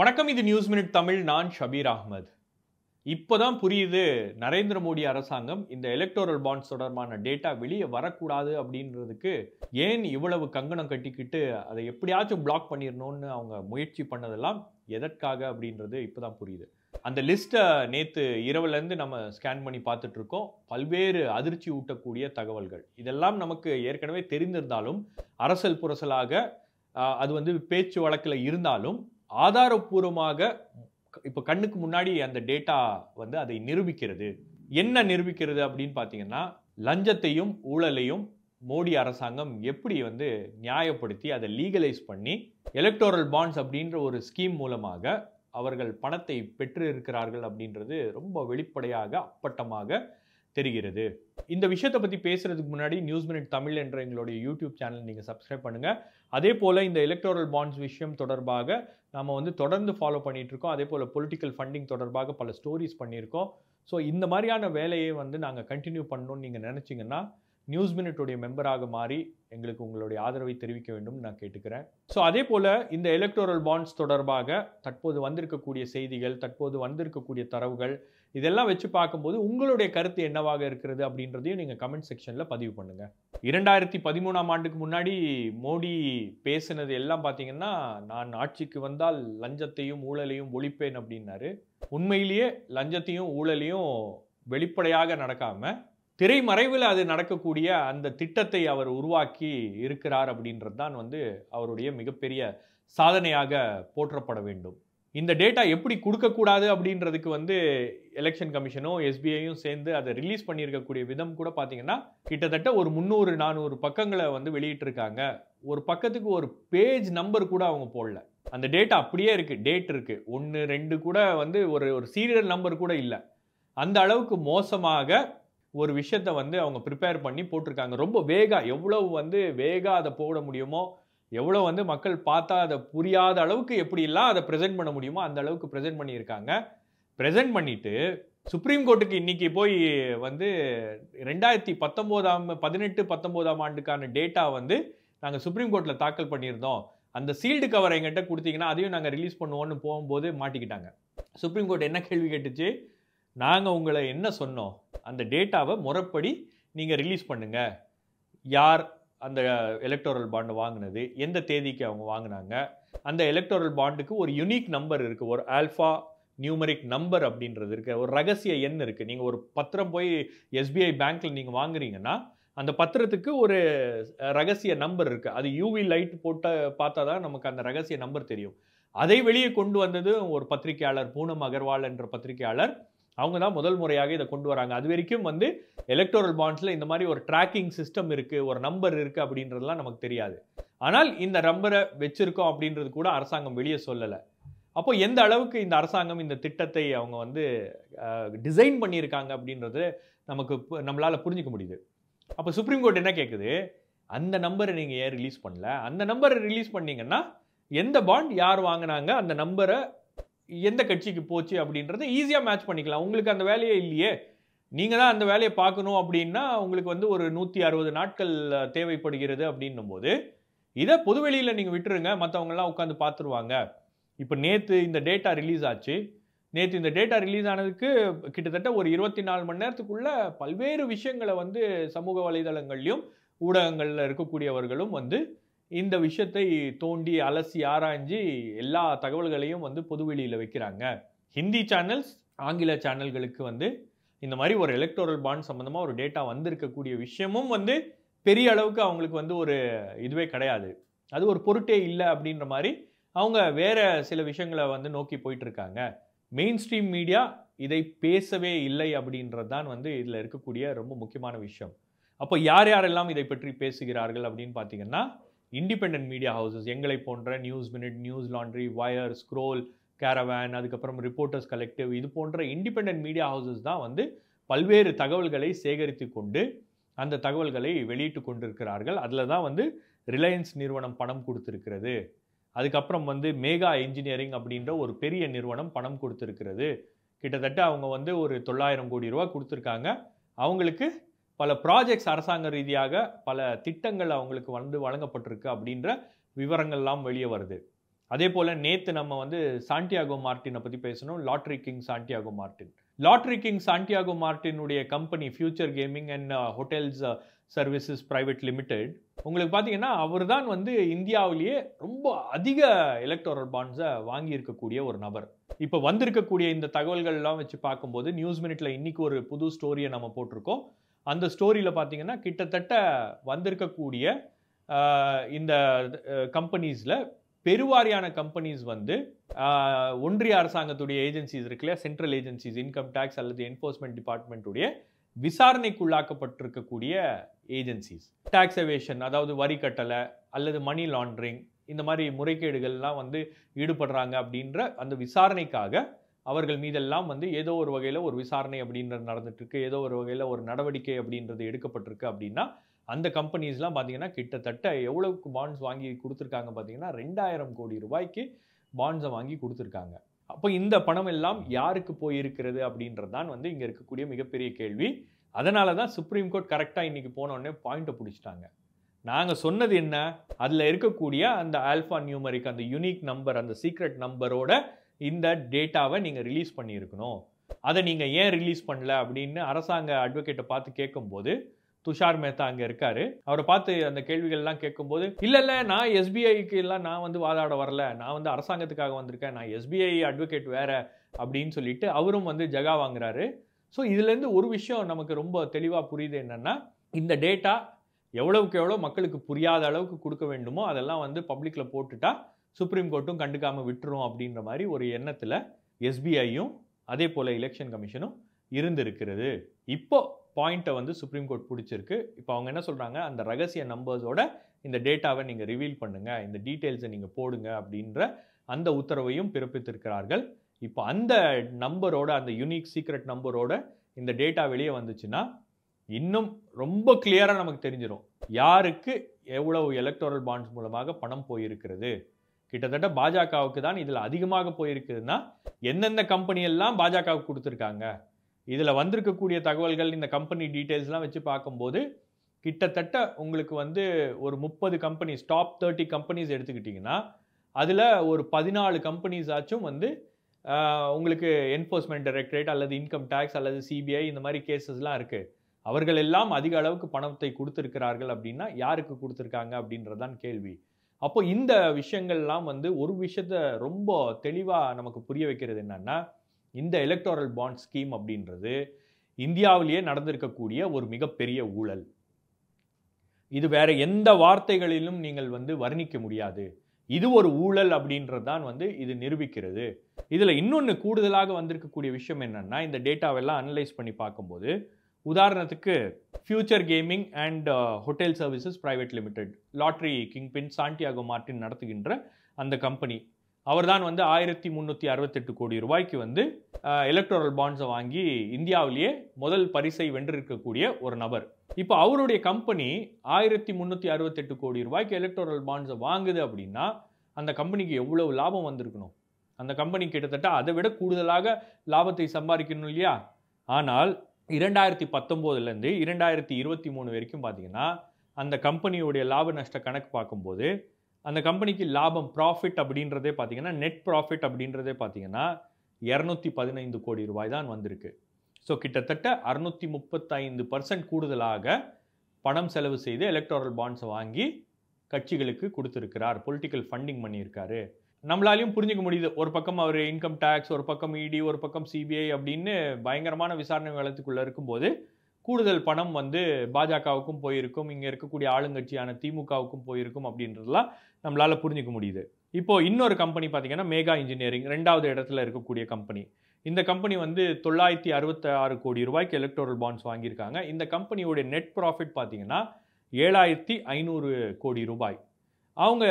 வணக்கம் இது news minute Tamil நான் ஷபீர் அஹ்மத் இப்போதான் புரியுது நரேந்திர மோடி அரசாங்கம் இந்த எலக்டோரல் பாண்ட்ஸ் தொடர்பான டேட்டா வெளியே வரக்கூடாது அப்படின்றதுக்கு ஏன் இவ்வளவு கங்கணம் கட்டிக்கிட்டு அதை எப்படியாச்சும் பிளாக் பண்ணிடணும்னு அவங்க முயற்சி பண்ணதெல்லாம் எதற்காக அப்படின்றது இப்போதான் புரியுது அந்த லிஸ்ட்டை நேற்று இரவுலேருந்து நம்ம ஸ்கேன் பண்ணி பார்த்துட்ருக்கோம் பல்வேறு அதிர்ச்சி ஊட்டக்கூடிய தகவல்கள் இதெல்லாம் நமக்கு ஏற்கனவே தெரிந்திருந்தாலும் அரசல் புரசலாக அது வந்து பேச்சு வழக்கில் இருந்தாலும் ஆதாரப்பூர்வமாக இப்போ கண்ணுக்கு முன்னாடி அந்த டேட்டா வந்து அதை நிரூபிக்கிறது என்ன நிரூபிக்கிறது அப்படின்னு பார்த்தீங்கன்னா லஞ்சத்தையும் ஊழலையும் மோடி அரசாங்கம் எப்படி வந்து நியாயப்படுத்தி அதை லீகலைஸ் பண்ணி எலக்டோரல் பாண்ட்ஸ் அப்படின்ற ஒரு ஸ்கீம் மூலமாக அவர்கள் பணத்தை பெற்று இருக்கிறார்கள் அப்படின்றது ரொம்ப வெளிப்படையாக அப்பட்டமாக தெரிகிறது இந்த விஷயத்தை பற்றி பேசுகிறதுக்கு முன்னாடி நியூஸ் மினிட் தமிழ் என்ற எங்களுடைய யூடியூப் சேனல் நீங்கள் சப்ஸ்கிரைப் பண்ணுங்கள் அதே போல் இந்த எலக்ட்ரல் பாண்ட்ஸ் விஷயம் தொடர்பாக நாம் வந்து தொடர்ந்து ஃபாலோ பண்ணிகிட்டு இருக்கோம் அதே போல் பொலிட்டிக்கல் ஃபண்டிங் தொடர்பாக பல ஸ்டோரிஸ் பண்ணியிருக்கோம் ஸோ இந்த மாதிரியான வேலையை வந்து நாங்கள் கண்டினியூ பண்ணணும்னு நீங்கள் நினச்சிங்கன்னா நியூஸ் மினிட்டுடைய மெம்பராக மாறி எங்களுக்கு உங்களுடைய ஆதரவை தெரிவிக்க வேண்டும் நான் கேட்டுக்கிறேன் ஸோ அதே போல் இந்த எலக்டோரல் பாண்ட்ஸ் தொடர்பாக தற்போது வந்திருக்கக்கூடிய செய்திகள் தற்போது வந்திருக்கக்கூடிய தரவுகள் இதெல்லாம் வச்சு பார்க்கும்போது உங்களுடைய கருத்து என்னவாக இருக்கிறது அப்படின்றதையும் நீங்கள் கமெண்ட் செக்ஷனில் பதிவு பண்ணுங்கள் இரண்டாயிரத்தி பதிமூணாம் ஆண்டுக்கு முன்னாடி மோடி பேசினது எல்லாம் பார்த்தீங்கன்னா நான் ஆட்சிக்கு வந்தால் லஞ்சத்தையும் ஊழலையும் ஒழிப்பேன் அப்படின்னாரு உண்மையிலேயே லஞ்சத்தையும் ஊழலையும் வெளிப்படையாக நடக்காமல் திரைமறைவில் அது நடக்கக்கூடிய அந்த திட்டத்தை அவர் உருவாக்கி இருக்கிறார் அப்படின்றது தான் வந்து அவருடைய மிகப்பெரிய சாதனையாக போற்றப்பட வேண்டும் இந்த டேட்டா எப்படி கொடுக்கக்கூடாது அப்படின்றதுக்கு வந்து எலெக்ஷன் கமிஷனும் எஸ்பிஐயும் சேர்ந்து அதை ரிலீஸ் பண்ணியிருக்கக்கூடிய விதம் கூட பார்த்தீங்கன்னா கிட்டத்தட்ட ஒரு முந்நூறு நானூறு பக்கங்களை வந்து வெளியிட்டிருக்காங்க ஒரு பக்கத்துக்கு ஒரு பேஜ் நம்பர் கூட அவங்க போடல அந்த டேட்டா அப்படியே இருக்குது டேட் இருக்குது ஒன்று ரெண்டு கூட வந்து ஒரு ஒரு சீரியல் நம்பர் கூட இல்லை அந்த அளவுக்கு மோசமாக ஒரு விஷயத்த வந்து அவங்க ப்ரிப்பேர் பண்ணி போட்டிருக்காங்க ரொம்ப வேகாக எவ்வளவு வந்து வேகாக அதை போட முடியுமோ எவ்வளோ வந்து மக்கள் பார்த்தா அதை புரியாத அளவுக்கு எப்படிலாம் அதை ப்ரெசென்ட் பண்ண முடியுமோ அந்த அளவுக்கு ப்ரெசென்ட் பண்ணியிருக்காங்க ப்ரெசென்ட் பண்ணிவிட்டு சுப்ரீம் கோர்ட்டுக்கு இன்றைக்கி போய் வந்து ரெண்டாயிரத்தி பத்தொம்போதாம் பதினெட்டு பத்தொம்போதாம் ஆண்டுக்கான டேட்டா வந்து நாங்கள் சுப்ரீம் கோர்ட்டில் தாக்கல் பண்ணியிருந்தோம் அந்த சீல்டு கவர் எங்கிட்ட கொடுத்தீங்கன்னா அதையும் நாங்கள் ரிலீஸ் பண்ணுவோன்னு போகும்போது மாட்டிக்கிட்டாங்க சுப்ரீம் கோர்ட் என்ன கேள்வி கேட்டுச்சு நாங்கள் உங்களை என்ன சொன்னோம் அந்த டேட்டாவை முறைப்படி நீங்கள் ரிலீஸ் பண்ணுங்கள் யார் அந்த எலக்டோரல் பாண்டு வாங்கினது எந்த தேதிக்கு அவங்க வாங்கினாங்க அந்த எலக்டோரல் பாண்டுக்கு ஒரு யுனிக் நம்பர் இருக்குது ஒரு ஆல்ஃபா நியூமரிக் நம்பர் அப்படின்றது இருக்குது ஒரு ரகசிய எண் இருக்குது நீங்கள் ஒரு பத்திரம் போய் எஸ்பிஐ பேங்க்கில் நீங்கள் வாங்குறீங்கன்னா அந்த பத்திரத்துக்கு ஒரு ரகசிய நம்பர் இருக்குது அது யூவி லைட் போட்ட பார்த்தா தான் நமக்கு அந்த ரகசிய நம்பர் தெரியும் அதை வெளியே கொண்டு வந்தது ஒரு பத்திரிகையாளர் பூனம் அகர்வால் என்ற பத்திரிகையாளர் அவங்க தான் முதல் முறையாக இதை கொண்டு வராங்க அது வரைக்கும் வந்து எலக்டோரல் பாண்ட்ஸில் இந்த மாதிரி ஒரு ட்ராக்கிங் சிஸ்டம் இருக்குது ஒரு நம்பர் இருக்குது அப்படின்றதுலாம் நமக்கு தெரியாது ஆனால் இந்த நம்பரை வச்சுருக்கோம் அப்படின்றது கூட அரசாங்கம் வெளியே சொல்லலை அப்போ எந்த அளவுக்கு இந்த அரசாங்கம் இந்த திட்டத்தை அவங்க வந்து டிசைன் பண்ணியிருக்காங்க அப்படின்றது நமக்கு நம்மளால் புரிஞ்சிக்க முடியுது அப்போ சுப்ரீம் கோர்ட் என்ன கேட்குது அந்த நம்பரை நீங்கள் ஏன் ரிலீஸ் பண்ணல அந்த நம்பரை ரிலீஸ் பண்ணிங்கன்னா எந்த பாண்ட் யார் வாங்கினாங்க அந்த நம்பரை எந்த கட்சிக்கு போச்சு அப்படின்றத ஈஸியாக மேட்ச் பண்ணிக்கலாம் உங்களுக்கு அந்த வேலையே இல்லையே நீங்கள் தான் அந்த வேலையை பார்க்கணும் அப்படின்னா உங்களுக்கு வந்து ஒரு நூற்றி அறுபது நாட்கள் தேவைப்படுகிறது அப்படின்னும் போது இதை பொதுவெளியில் நீங்கள் விட்டுருங்க மற்றவங்கலாம் உட்காந்து பார்த்துருவாங்க இப்போ நேற்று இந்த டேட்டா ரிலீஸ் ஆச்சு நேற்று இந்த டேட்டா ரிலீஸ் ஆனதுக்கு கிட்டத்தட்ட ஒரு இருபத்தி நாலு மணி நேரத்துக்குள்ள பல்வேறு விஷயங்களை வந்து சமூக வலைதளங்கள்லையும் ஊடகங்களில் இருக்கக்கூடியவர்களும் வந்து இந்த விஷயத்தை தோண்டி அலசி ஆராய்ஞ்சு எல்லா தகவல்களையும் வந்து பொதுவெளியில் வைக்கிறாங்க ஹிந்தி சேனல்ஸ் ஆங்கில சேனல்களுக்கு வந்து இந்த மாதிரி ஒரு எலக்ட்ரல் பாண்ட் சம்மந்தமாக ஒரு டேட்டா வந்திருக்கக்கூடிய விஷயமும் வந்து பெரிய அளவுக்கு அவங்களுக்கு வந்து ஒரு இதுவே கிடையாது அது ஒரு பொருட்டே இல்லை அப்படின்ற மாதிரி அவங்க வேறு சில விஷயங்களை வந்து நோக்கி போயிட்டுருக்காங்க மெயின் ஸ்ட்ரீம் மீடியா இதை பேசவே இல்லை அப்படின்றது தான் வந்து இதில் இருக்கக்கூடிய ரொம்ப முக்கியமான விஷயம் அப்போ யார் யாரெல்லாம் இதை பற்றி பேசுகிறார்கள் அப்படின்னு பார்த்தீங்கன்னா இண்டிபெண்ட் மீடியா ஹவுசஸ் எங்களை போன்ற news minute news laundry wire scroll caravan அதுக்கப்புறம் ரிப்போர்ட்டர்ஸ் கலெக்டிவ் இது போன்ற இண்டிபெண்ட் மீடியா ஹவுசஸ் தான் வந்து பல்வேறு தகவல்களை சேகரித்து கொண்டு அந்த தகவல்களை வெளியிட்டு கொண்டிருக்கிறார்கள் அதில் தான் வந்து ரிலையன்ஸ் நிறுவனம் பணம் கொடுத்துருக்கிறது அதுக்கப்புறம் வந்து மேகா என்ஜினியரிங் அப்படின்ற ஒரு பெரிய நிறுவனம் பணம் கொடுத்துருக்கிறது கிட்டத்தட்ட அவங்க வந்து ஒரு தொள்ளாயிரம் கோடி ரூபா கொடுத்துருக்காங்க அவங்களுக்கு பல ப்ராஜெக்ட்ஸ் அரசாங்க ரீதியாக பல திட்டங்கள் அவங்களுக்கு வந்து வழங்கப்பட்டிருக்கு அப்படின்ற விவரங்கள்லாம் வெளியே வருது அதே போல் நேற்று நம்ம வந்து சாண்டியாகோ மார்டினை பற்றி பேசணும் lottery king Santiago Martin lottery king Santiago மார்டினுடைய company future gaming and hotels services private limited உங்களுக்கு பார்த்தீங்கன்னா அவர் தான் வந்து இந்தியாவிலேயே ரொம்ப அதிக எலக்ட்ரல் பாண்ட்ஸை வாங்கியிருக்கக்கூடிய ஒரு நபர் இப்போ வந்திருக்கக்கூடிய இந்த தகவல்கள்லாம் வச்சு பார்க்கும்போது நியூஸ் மினிட்ல இன்னைக்கு ஒரு புது ஸ்டோரியை நம்ம போட்டிருக்கோம் அந்த ஸ்டோரியில் பார்த்தீங்கன்னா கிட்டத்தட்ட வந்திருக்கக்கூடிய இந்த கம்பெனிஸில் பெருவாரியான கம்பெனிஸ் வந்து ஒன்றிய அரசாங்கத்துடைய ஏஜென்சிஸ் இருக்குல்ல சென்ட்ரல் ஏஜென்சிஸ் இன்கம் டேக்ஸ் அல்லது என்ஃபோர்ஸ்மெண்ட் டிபார்ட்மெண்ட்டுடைய விசாரணைக்குள்ளாக்கப்பட்டிருக்கக்கூடிய ஏஜென்சிஸ் டேக்ஸ் எவேஷன் அதாவது வரி கட்டலை அல்லது மணி லாண்ட்ரிங் இந்த மாதிரி முறைகேடுகள்லாம் வந்து ஈடுபடுறாங்க அப்படின்ற அந்த விசாரணைக்காக அவர்கள் மீதெல்லாம் வந்து ஏதோ ஒரு வகையில் ஒரு விசாரணை அப்படின்றது நடந்துட்டுருக்கு ஏதோ ஒரு வகையில் ஒரு நடவடிக்கை அப்படின்றது எடுக்கப்பட்டிருக்கு அப்படின்னா அந்த கம்பெனிஸ்லாம் பார்த்தீங்கன்னா கிட்டத்தட்ட எவ்வளவுக்கு பாண்ட்ஸ் வாங்கி கொடுத்துருக்காங்க பார்த்தீங்கன்னா ரெண்டாயிரம் கோடி ரூபாய்க்கு பாண்ட்ஸை வாங்கி கொடுத்துருக்காங்க அப்போ இந்த பணம் எல்லாம் யாருக்கு போயிருக்கிறது அப்படின்றது தான் வந்து இங்கே இருக்கக்கூடிய மிகப்பெரிய கேள்வி அதனால தான் சுப்ரீம் கோர்ட் கரெக்டாக இன்றைக்கி போனோடனே பாயிண்ட்டை பிடிச்சிட்டாங்க நாங்கள் சொன்னது என்ன அதில் இருக்கக்கூடிய அந்த ஆல்ஃபா நியூமரிக் அந்த யூனிக் நம்பர் அந்த சீக்ரெட் நம்பரோட இந்த டேட்டாவை நீங்கள் ரிலீஸ் பண்ணியிருக்கணும் அதை நீங்கள் ஏன் ரிலீஸ் பண்ணல அப்படின்னு அரசாங்க அட்வொகேட்டை பார்த்து கேட்கும்போது துஷார் மேத்தா அங்கே இருக்காரு அவரை பார்த்து அந்த கேள்விகள்லாம் கேட்கும்போது இல்லை இல்லை நான் எஸ்பிஐக்கு எல்லாம் நான் வந்து வாதாட வரல நான் வந்து அரசாங்கத்துக்காக வந்திருக்கேன் நான் எஸ்பிஐ அட்வொகேட் வேற அப்படின்னு சொல்லிட்டு அவரும் வந்து ஜகா வாங்குறாரு ஸோ இதுலேருந்து ஒரு விஷயம் நமக்கு ரொம்ப தெளிவாக புரியுது என்னென்னா இந்த டேட்டா எவ்வளவுக்கு எவ்வளோ மக்களுக்கு புரியாத அளவுக்கு கொடுக்க வேண்டுமோ அதெல்லாம் வந்து பப்ளிக்கில் போட்டுட்டா சுப்ரீம் கோர்ட்டும் கண்டுக்காமல் விட்டுரும் அப்படின்ற மாதிரி ஒரு எண்ணத்தில் எஸ்பிஐயும் அதே போல் எலெக்ஷன் கமிஷனும் இருந்திருக்கிறது இப்போ பாயிண்ட்டை வந்து சுப்ரீம் கோர்ட் பிடிச்சிருக்கு இப்போ அவங்க என்ன சொல்கிறாங்க அந்த ரகசிய நம்பர்ஸோட இந்த டேட்டாவை நீங்கள் ரிவீல் பண்ணுங்கள் இந்த டீட்டெயில்ஸை நீங்கள் போடுங்க அப்படின்ற அந்த உத்தரவையும் பிறப்பித்திருக்கிறார்கள் இப்போ அந்த நம்பரோட அந்த யூனிக் சீக்ரெட் நம்பரோட இந்த டேட்டா வெளியே வந்துச்சுன்னா இன்னும் ரொம்ப கிளியராக நமக்கு தெரிஞ்சிடும் யாருக்கு எவ்வளவு எலக்டோரல் பாண்ட்ஸ் மூலமாக பணம் போயிருக்கிறது கிட்டத்தட்ட பாஜகவுக்கு தான் இதில் அதிகமாக போயிருக்குதுன்னா எந்தெந்த கம்பெனியெல்லாம் பாஜகவுக்கு கொடுத்துருக்காங்க இதில் வந்திருக்கக்கூடிய தகவல்கள் இந்த கம்பெனி டீட்டெயில்ஸ்லாம் வச்சு பார்க்கும்போது கிட்டத்தட்ட உங்களுக்கு வந்து ஒரு முப்பது கம்பெனிஸ் டாப் தேர்ட்டி கம்பெனிஸ் எடுத்துக்கிட்டிங்கன்னா அதில் ஒரு பதினாலு கம்பெனிஸ் ஆச்சும் வந்து உங்களுக்கு என்ஃபோர்ஸ்மெண்ட் டைரக்டரேட் அல்லது இன்கம் டேக்ஸ் அல்லது சிபிஐ இந்த மாதிரி கேசஸ்லாம் இருக்குது அவர்கள் எல்லாம் அதிக அளவுக்கு பணத்தை கொடுத்துருக்கிறார்கள் அப்படின்னா யாருக்கு கொடுத்துருக்காங்க அப்படின்றதான் கேள்வி அப்போ இந்த விஷயங்கள்லாம் வந்து ஒரு விஷயத்த ரொம்ப தெளிவாக நமக்கு புரிய வைக்கிறது என்னென்னா இந்த எலக்ட்ரல் பாண்ட் ஸ்கீம் அப்படின்றது இந்தியாவிலேயே நடந்திருக்கக்கூடிய ஒரு மிகப்பெரிய ஊழல் இது வேற எந்த வார்த்தைகளிலும் நீங்கள் வந்து வர்ணிக்க முடியாது இது ஒரு ஊழல் அப்படின்றது தான் வந்து இது நிரூபிக்கிறது இதில் இன்னொன்று கூடுதலாக வந்திருக்கக்கூடிய விஷயம் என்னென்னா இந்த டேட்டாவெல்லாம் அனலைஸ் பண்ணி பார்க்கும்போது உதாரணத்துக்கு future gaming and hotel services private limited lottery king பின் சாண்டியாகோ மார்டின் நடத்துகின்ற அந்த கம்பெனி அவர் தான் வந்து ஆயிரத்தி முந்நூற்றி அறுபத்தெட்டு கோடி ரூபாய்க்கு வந்து எலக்ட்ரல் uh, பாண்ட்ஸை வாங்கி இந்தியாவிலேயே முதல் பரிசை வென்றிருக்கக்கூடிய ஒரு நபர் இப்போ அவருடைய கம்பெனி ஆயிரத்தி முந்நூற்றி அறுபத்தெட்டு கோடி ரூபாய்க்கு எலக்ட்ரல் பாண்ட்ஸை வாங்குது அப்படின்னா அந்த கம்பெனிக்கு எவ்வளவு லாபம் வந்திருக்கணும் அந்த கம்பெனி கிட்டத்தட்ட அதை விட கூடுதலாக லாபத்தை சம்பாதிக்கணும் இல்லையா ஆனால் இரண்டாயிரத்தி பத்தொம்போதுலேருந்து இரண்டாயிரத்தி இருபத்தி மூணு வரைக்கும் பார்த்தீங்கன்னா அந்த கம்பெனியோடைய லாப நஷ்ட கணக்கு பார்க்கும்போது அந்த கம்பெனிக்கு லாபம் ப்ராஃபிட் அப்படின்றதே பார்த்தீங்கன்னா நெட் ப்ராஃபிட் அப்படின்றதே பார்த்தீங்கன்னா இரநூத்தி பதினைந்து கோடி ரூபாய் தான் வந்திருக்கு ஸோ கிட்டத்தட்ட அறுநூற்றி முப்பத்தைந்து பர்சன்ட் கூடுதலாக பணம் செலவு செய்து எலக்ட்ரல் பாண்ட்ஸை வாங்கி கட்சிகளுக்கு கொடுத்துருக்கிறார் பொலிட்டிக்கல் ஃபண்டிங் பண்ணியிருக்காரு நம்மளாலையும் புரிஞ்சுக்க முடியுது ஒரு பக்கம் அவர் இன்கம் டேக்ஸ் ஒரு பக்கம் இடி e ஒரு பக்கம் சிபிஐ அப்படின்னு பயங்கரமான விசாரணை வளத்துக்குள்ளே இருக்கும்போது கூடுதல் பணம் வந்து பாஜகவுக்கும் போயிருக்கும் இங்கே இருக்கக்கூடிய ஆளுங்கட்சியான திமுகவுக்கும் போயிருக்கும் அப்படின்றதுலாம் நம்மளால் புரிஞ்சிக்க முடியுது இப்போது இன்னொரு கம்பெனி பார்த்திங்கன்னா மேகா இன்ஜினியரிங் ரெண்டாவது இடத்துல இருக்கக்கூடிய கம்பெனி இந்த கம்பெனி வந்து தொள்ளாயிரத்தி அறுபத்தாறு கோடி ரூபாய்க்கு எலக்ட்ரல் பாண்ட்ஸ் வாங்கியிருக்காங்க இந்த கம்பெனியோடைய நெட் ப்ராஃபிட் பார்த்திங்கன்னா ஏழாயிரத்தி ஐநூறு கோடி ரூபாய் அவங்க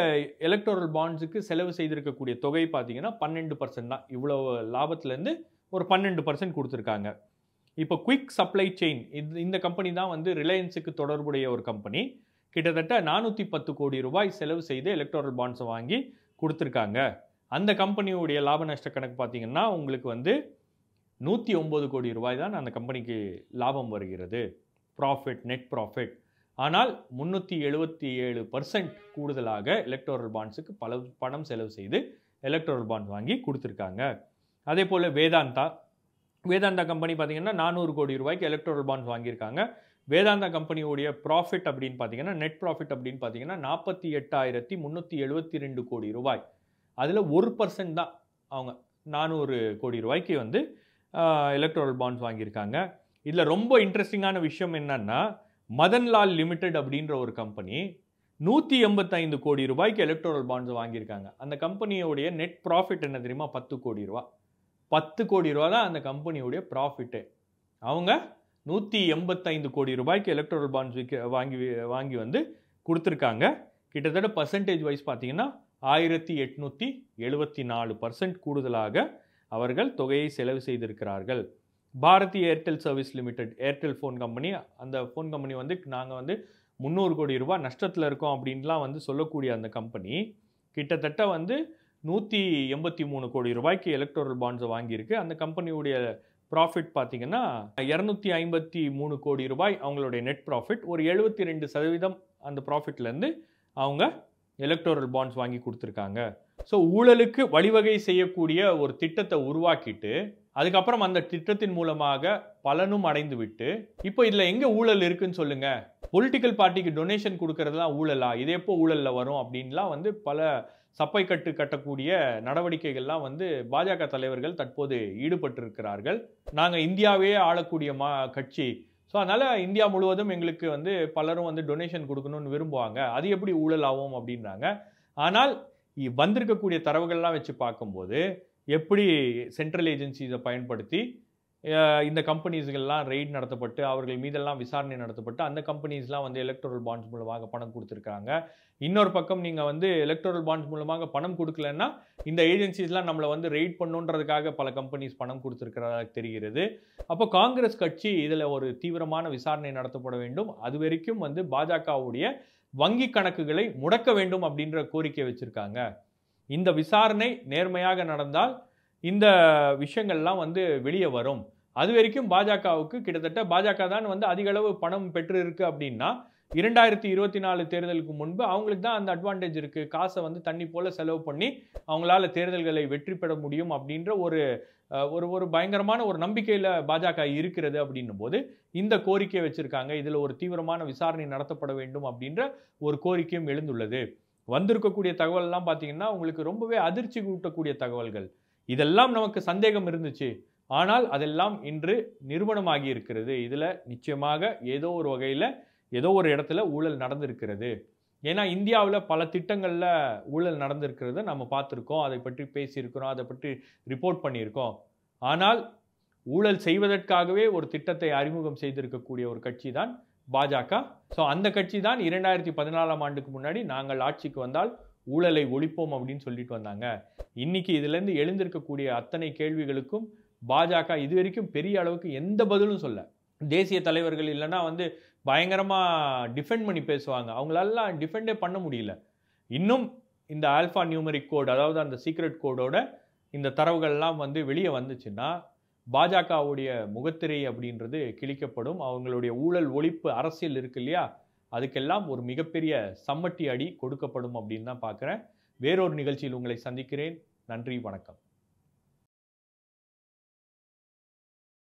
எலக்டோரல் பாண்ட்ஸுக்கு செலவு செய்திருக்கக்கூடிய தொகை பார்த்தீங்கன்னா பன்னெண்டு பர்சன்ட் தான் இவ்வளோ லாபத்துலேருந்து ஒரு பன்னெண்டு பர்சன்ட் கொடுத்துருக்காங்க இப்போ குயிக் சப்ளை செயின் இந்த கம்பெனி தான் வந்து ரிலையன்ஸுக்கு தொடர்புடைய ஒரு கம்பெனி கிட்டத்தட்ட நானூற்றி பத்து கோடி ரூபாய் செலவு செய்து எலக்ட்ரல் பாண்ட்ஸை வாங்கி கொடுத்துருக்காங்க அந்த கம்பெனியுடைய லாப நஷ்ட கணக்கு பார்த்தீங்கன்னா உங்களுக்கு வந்து நூற்றி ஒம்பது கோடி ரூபாய் தான் அந்த கம்பெனிக்கு லாபம் வருகிறது ப்ராஃபிட் நெட் ப்ராஃபிட் ஆனால் முந்நூற்றி எழுபத்தி ஏழு பர்சன்ட் கூடுதலாக எலக்ட்ரல் பாண்ட்ஸுக்கு பல பணம் செலவு செய்து எலக்ட்ரல் பாண்ட் வாங்கி கொடுத்துருக்காங்க அதே போல் வேதாந்தா வேதாந்தா கம்பெனி பார்த்திங்கன்னா நானூறு கோடி ரூபாய்க்கு எலக்ட்ரல் பாண்ட்ஸ் வாங்கியிருக்காங்க வேதாந்தா கம்பெனியோடைய ப்ராஃபிட் அப்படின்னு பார்த்தீங்கன்னா நெட் ப்ராஃபிட் அப்படின்னு பார்த்தீங்கன்னா நாற்பத்தி எட்டாயிரத்தி முந்நூற்றி எழுபத்தி ரெண்டு கோடி ரூபாய் அதில் ஒரு பர்சன்ட் தான் அவங்க நானூறு கோடி ரூபாய்க்கு வந்து எலக்ட்ரல் பாண்ட்ஸ் வாங்கியிருக்காங்க இதில் ரொம்ப இன்ட்ரெஸ்டிங்கான விஷயம் என்னென்னா மதன்லால் லிமிடெட் அப்படின்ற ஒரு கம்பெனி நூற்றி எண்பத்தைந்து கோடி ரூபாய்க்கு எலக்ட்ரல் பாண்ட்ஸ் வாங்கியிருக்காங்க அந்த கம்பெனியோடைய நெட் ப்ராஃபிட் என்ன தெரியுமா பத்து கோடி ரூபா பத்து கோடி ரூபா தான் அந்த கம்பெனியோடைய ப்ராஃபிட்டு அவங்க நூற்றி எண்பத்தைந்து கோடி ரூபாய்க்கு எலக்ட்ரல் பாண்ட்ஸ் விற்க வாங்கி வாங்கி வந்து கொடுத்துருக்காங்க கிட்டத்தட்ட பர்சன்டேஜ் வைஸ் பார்த்தீங்கன்னா ஆயிரத்தி எட்நூற்றி எழுபத்தி நாலு பர்சன்ட் கூடுதலாக அவர்கள் தொகையை செலவு செய்திருக்கிறார்கள் Bharti Airtel service limited Airtel phone company அந்த ஃபோன் கம்பெனி வந்து நாங்கள் வந்து முந்நூறு கோடி ரூபா நஷ்டத்தில் இருக்கோம் அப்படின்லாம் வந்து சொல்லக்கூடிய அந்த கம்பெனி கிட்டத்தட்ட வந்து நூற்றி எண்பத்தி மூணு கோடி ரூபாய்க்கு எலக்ட்ரல் பாண்ட்ஸை வாங்கியிருக்கு அந்த கம்பெனியுடைய ப்ராஃபிட் பார்த்திங்கன்னா இரநூத்தி ஐம்பத்தி மூணு கோடி ரூபாய் அவங்களுடைய நெட் ப்ராஃபிட் ஒரு எழுபத்தி ரெண்டு சதவீதம் அந்த ப்ராஃபிட்லேருந்து அவங்க எலக்ட்ரல் பாண்ட்ஸ் வாங்கி கொடுத்துருக்காங்க ஸோ ஊழலுக்கு வழிவகை செய்யக்கூடிய ஒரு திட்டத்தை உருவாக்கிட்டு அதுக்கப்புறம் அந்த திட்டத்தின் மூலமாக பலனும் அடைந்து விட்டு இப்போ இதில் எங்கே ஊழல் இருக்குன்னு சொல்லுங்க பொலிட்டிக்கல் பார்ட்டிக்கு டொனேஷன் கொடுக்கறதுலாம் ஊழலா இது எப்போ ஊழலில் வரும் அப்படின்லாம் வந்து பல சப்பை கட்டு கட்டக்கூடிய நடவடிக்கைகள்லாம் வந்து பாஜக தலைவர்கள் தற்போது ஈடுபட்டிருக்கிறார்கள் நாங்கள் இந்தியாவே ஆளக்கூடிய மா கட்சி ஸோ அதனால் இந்தியா முழுவதும் எங்களுக்கு வந்து பலரும் வந்து டொனேஷன் கொடுக்கணும்னு விரும்புவாங்க அது எப்படி ஊழல் ஆகும் அப்படின்றாங்க ஆனால் வந்திருக்கக்கூடிய தரவுகள்லாம் வச்சு பார்க்கும்போது எப்படி சென்ட்ரல் ஏஜென்சிஸை பயன்படுத்தி இந்த கம்பெனிஸ்கள்லாம் ரெய்ட் நடத்தப்பட்டு அவர்கள் மீதெல்லாம் விசாரணை நடத்தப்பட்டு அந்த கம்பெனிஸ்லாம் வந்து எலக்ட்ரல் பாண்ட்ஸ் மூலமாக பணம் கொடுத்துருக்காங்க இன்னொரு பக்கம் நீங்கள் வந்து எலக்ட்ரல் பாண்ட்ஸ் மூலமாக பணம் கொடுக்கலன்னா இந்த ஏஜென்சிஸ்லாம் நம்மளை வந்து ரெய்ட் பண்ணுன்றதுக்காக பல கம்பெனிஸ் பணம் கொடுத்துருக்கிறதாக தெரிகிறது அப்போ காங்கிரஸ் கட்சி இதில் ஒரு தீவிரமான விசாரணை நடத்தப்பட வேண்டும் அது வரைக்கும் வந்து பாஜகவுடைய வங்கி கணக்குகளை முடக்க வேண்டும் அப்படின்ற கோரிக்கை வச்சுருக்காங்க இந்த விசாரணை நேர்மையாக நடந்தால் இந்த விஷயங்கள்லாம் வந்து வெளியே வரும் அது வரைக்கும் பாஜகவுக்கு கிட்டத்தட்ட பாஜக தான் வந்து அதிகளவு பணம் பெற்றிருக்கு அப்படின்னா இரண்டாயிரத்தி இருபத்தி நாலு தேர்தலுக்கு முன்பு அவங்களுக்கு தான் அந்த அட்வான்டேஜ் இருக்குது காசை வந்து தண்ணி போல் செலவு பண்ணி அவங்களால தேர்தல்களை வெற்றி பெற முடியும் அப்படின்ற ஒரு ஒரு ஒரு பயங்கரமான ஒரு நம்பிக்கையில் பாஜக இருக்கிறது அப்படின்னும் போது இந்த கோரிக்கையை வச்சுருக்காங்க இதில் ஒரு தீவிரமான விசாரணை நடத்தப்பட வேண்டும் அப்படின்ற ஒரு கோரிக்கையும் எழுந்துள்ளது வந்திருக்கக்கூடிய தகவல்லாம் பார்த்தீங்கன்னா உங்களுக்கு ரொம்பவே அதிர்ச்சி கூட்டக்கூடிய தகவல்கள் இதெல்லாம் நமக்கு சந்தேகம் இருந்துச்சு ஆனால் அதெல்லாம் இன்று நிறுவனமாகி இருக்கிறது இதில் நிச்சயமாக ஏதோ ஒரு வகையில் ஏதோ ஒரு இடத்துல ஊழல் நடந்திருக்கிறது ஏன்னா இந்தியாவில் பல திட்டங்களில் ஊழல் நடந்திருக்கிறத நம்ம பார்த்துருக்கோம் அதை பற்றி பேசியிருக்கிறோம் அதை பற்றி ரிப்போர்ட் பண்ணியிருக்கோம் ஆனால் ஊழல் செய்வதற்காகவே ஒரு திட்டத்தை அறிமுகம் செய்திருக்கக்கூடிய ஒரு கட்சி தான் பாஜக ஸோ அந்த கட்சி தான் இரண்டாயிரத்தி பதினாலாம் ஆண்டுக்கு முன்னாடி நாங்கள் ஆட்சிக்கு வந்தால் ஊழலை ஒழிப்போம் அப்படின்னு சொல்லிட்டு வந்தாங்க இன்னைக்கு இதுலேருந்து எழுந்திருக்கக்கூடிய அத்தனை கேள்விகளுக்கும் பாஜக இது வரைக்கும் பெரிய அளவுக்கு எந்த பதிலும் சொல்ல தேசிய தலைவர்கள் இல்லைன்னா வந்து பயங்கரமாக டிஃபெண்ட் பண்ணி பேசுவாங்க அவங்களாலாம் டிஃபெண்டே பண்ண முடியல இன்னும் இந்த ஆல்ஃபா நியூமரிக் கோட் அதாவது அந்த சீக்ரெட் கோடோட இந்த தரவுகள்லாம் வந்து வெளியே வந்துச்சுன்னா பாஜகவுடைய முகத்திரை அப்படின்றது கிழிக்கப்படும் அவங்களுடைய ஊழல் ஒழிப்பு அரசியல் இருக்கு இல்லையா அதுக்கெல்லாம் ஒரு மிகப்பெரிய சம்மட்டி அடி கொடுக்கப்படும் அப்படின்னு தான் பார்க்குறேன் வேறொரு நிகழ்ச்சியில் உங்களை சந்திக்கிறேன் நன்றி வணக்கம்